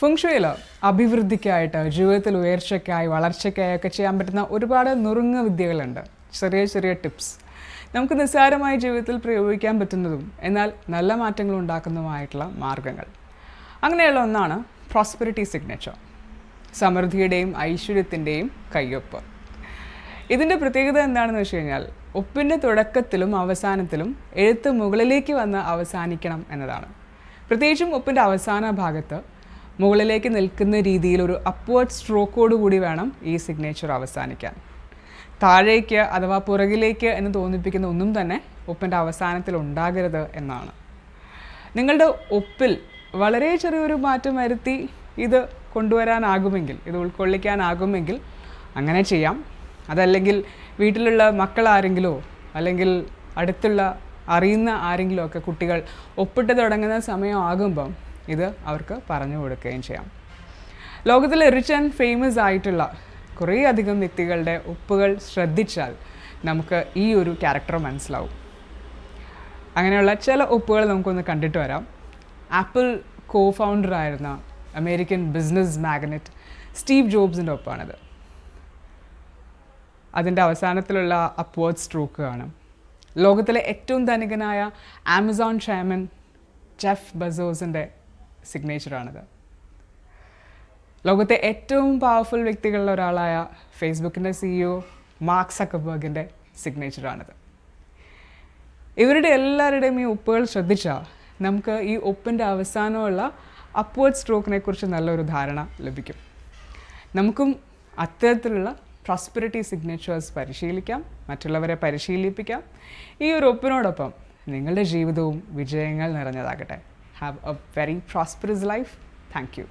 ഫെങ്ഷുയിൽ അഭിവൃദ്ധിക്കായിട്ട് ജീവിതത്തിൽ ഉയർച്ചയ്ക്കായി വളർച്ചയ്ക്കായി ഒക്കെ ചെയ്യാൻ പറ്റുന്ന ഒരുപാട് നുറുങ്ങ വിദ്യകളുണ്ട് ചെറിയ ചെറിയ ടിപ്സ് നമുക്ക് നിസ്സാരമായ ജീവിതത്തിൽ പ്രയോഗിക്കാൻ പറ്റുന്നതും എന്നാൽ നല്ല മാറ്റങ്ങൾ ഉണ്ടാക്കുന്നതുമായിട്ടുള്ള മാർഗങ്ങൾ അങ്ങനെയുള്ള ഒന്നാണ് പ്രോസ്പെരിറ്റി സിഗ്നേച്ചർ സമൃദ്ധിയുടെയും ഐശ്വര്യത്തിൻ്റെയും കയ്യൊപ്പ് ഇതിൻ്റെ പ്രത്യേകത എന്താണെന്ന് വെച്ച് കഴിഞ്ഞാൽ ഒപ്പിൻ്റെ തുടക്കത്തിലും അവസാനത്തിലും എഴുത്ത് മുകളിലേക്ക് വന്ന് അവസാനിക്കണം എന്നതാണ് പ്രത്യേകിച്ചും ഒപ്പിൻ്റെ അവസാന ഭാഗത്ത് മുകളിലേക്ക് നിൽക്കുന്ന രീതിയിൽ ഒരു അപ്വേർഡ് സ്ട്രോക്കോട് കൂടി വേണം ഈ സിഗ്നേച്ചർ അവസാനിക്കാൻ താഴേക്ക് അഥവാ പുറകിലേക്ക് എന്ന് തോന്നിപ്പിക്കുന്ന ഒന്നും തന്നെ ഒപ്പിൻ്റെ അവസാനത്തിൽ ഉണ്ടാകരുത് എന്നാണ് നിങ്ങളുടെ ഒപ്പിൽ വളരെ ചെറിയൊരു മാറ്റം വരുത്തി ഇത് കൊണ്ടുവരാനാകുമെങ്കിൽ ഇത് ഉൾക്കൊള്ളിക്കാനാകുമെങ്കിൽ അങ്ങനെ ചെയ്യാം അതല്ലെങ്കിൽ വീട്ടിലുള്ള മക്കൾ ആരെങ്കിലോ അല്ലെങ്കിൽ അടുത്തുള്ള അറിയുന്ന ആരെങ്കിലുമൊക്കെ കുട്ടികൾ ഒപ്പിട്ട് തുടങ്ങുന്ന സമയമാകുമ്പം ഇത് അവർക്ക് പറഞ്ഞു കൊടുക്കുകയും ചെയ്യാം ലോകത്തിൽ റിച്ച് ആൻഡ് ഫേമസ് ആയിട്ടുള്ള കുറേ അധികം വ്യക്തികളുടെ ഒപ്പുകൾ ശ്രദ്ധിച്ചാൽ നമുക്ക് ഈ ഒരു ക്യാരക്ടർ മനസ്സിലാവും അങ്ങനെയുള്ള ചില ഒപ്പുകൾ നമുക്കൊന്ന് കണ്ടിട്ട് വരാം ആപ്പിൾ കോ ഫൗണ്ടറായിരുന്ന അമേരിക്കൻ ബിസിനസ് മാഗ്നറ്റ് സ്റ്റീവ് ജോബ്സിൻ്റെ ഒപ്പമാണിത് അതിൻ്റെ അവസാനത്തിലുള്ള അപ്വേർഡ് സ്ട്രോക്ക് ആണ് ലോകത്തിലെ ഏറ്റവും ധനികനായ ആമസോൺ ചെയർമാൻ ജെഫ് ബസോസിൻ്റെ സിഗ്നേച്ചറാണിത് ലോകത്തെ ഏറ്റവും പവർഫുൾ വ്യക്തികളിൽ ഒരാളായ ഫേസ്ബുക്കിൻ്റെ സിഇഒ e മാർക്ക് സക്കബേഗിൻ്റെ സിഗ്നേച്ചറാണിത് ഇവരുടെ എല്ലാവരുടെയും ഈ ഒപ്പുകൾ ശ്രദ്ധിച്ചാൽ നമുക്ക് ഈ ഒപ്പിൻ്റെ അവസാനമുള്ള അപ്വേർഡ് സ്ട്രോക്കിനെ കുറിച്ച് നല്ലൊരു ധാരണ ലഭിക്കും നമുക്കും അത്തരത്തിലുള്ള പ്രോസ്പിരിറ്റി സിഗ്നേച്ചേഴ്സ് പരിശീലിക്കാം മറ്റുള്ളവരെ പരിശീലിപ്പിക്കാം ഈ ഒരു ഒപ്പിനോടൊപ്പം നിങ്ങളുടെ ജീവിതവും വിജയങ്ങൾ നിറഞ്ഞതാകട്ടെ Have a very prosperous life. Thank you.